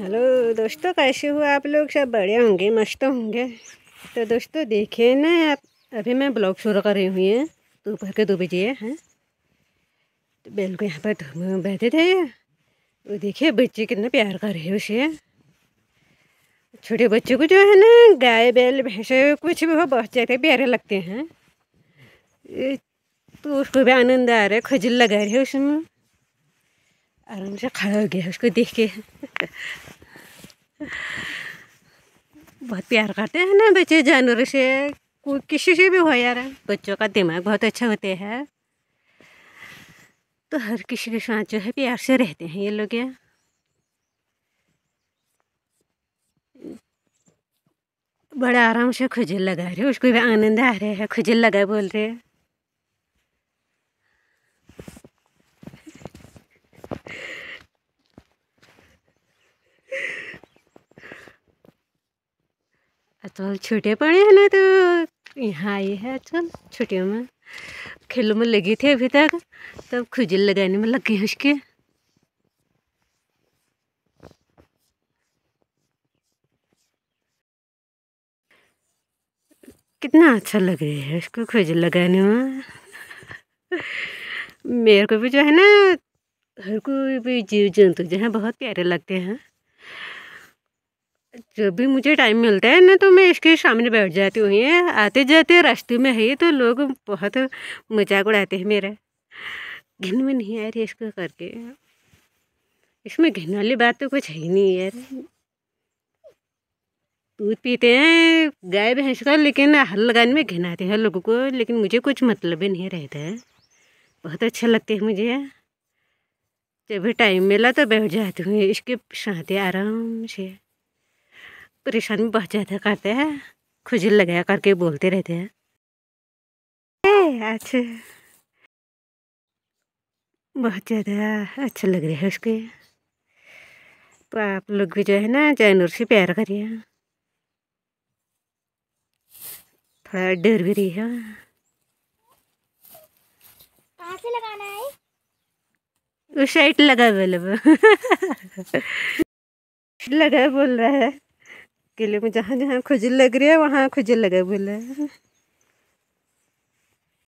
hello दोस्तों कैसे हुआ आप लोग सब बड़े होंगे मस्त होंगे तो दोस्तों देखिए ना आप अभी मैं ब्लॉग शुरू कर रही हुई है दोपहर के दो बजे हैं तो बैल को यहाँ पर धूम बैठे थे वो देखिए बच्चे कितना प्यार कर रहे हैं उसे छोटे बच्चों को जो है ना गाय बैल भैंसे कुछ भी हो बहुत ज़्यादा प्यारे लगते हैं तो उसको भी आनंद आ रहा है खजल लगा रही है उसमें और मुझे खड़ा हो गया उसको देख के बहुत प्यार करते हैं ना बच्चे जानवरों से कोई किसी से भी हो यार बच्चों का दिमाग बहुत अच्छा होते हैं तो हर किसी के साथ जो है प्यार से रहते हैं ये लोग बड़ा आराम से खुजल लगा रहे उसको भी आनंद आ रहे है खुजल लगा बोल रहे हैं अच्छा तो छोटे पड़े हैं ना तो यहाँ आई है चल तो छुट्टियों में खेलों में लगी थी अभी तक तब तो खुजल लगाने में लग गई उसके कितना अच्छा लग रहा है उसको खुजल लगाने में मेरे को भी जो है ना हर कोई भी जीव जंतु जो है बहुत प्यारे लगते हैं जब भी मुझे टाइम मिलता है ना तो मैं इसके सामने बैठ जाती हूँ ये आते जाते रास्ते में है तो लोग बहुत मजाक उड़ाते हैं मेरा घिन में नहीं आ रही इसको करके इसमें घिन वाली बात तो कुछ है ही नहीं यार दूध पीते हैं गाय भैंस का लेकिन हल लगाने में घिनाते हैं लोगों को लेकिन मुझे कुछ मतलब ही नहीं रहता है बहुत अच्छा लगता है मुझे जब भी टाइम मिला तो बैठ जाती हूँ इसके साथ आराम से परेशान बहुत ज़्यादा करते हैं खुजल लगाया करके बोलते रहते हैं अच्छा बहुत ज़्यादा अच्छा लग रहा है उसके तो आप लोग भी जो है ना जानवर से प्यार करिए थोड़ा डर भी रही है से लगाना है उस साइड लगा बोल लगा बोल रहा है के लिए में जहाँ जहाँ खुजल लग रही है वहाँ खुजल लगे बोले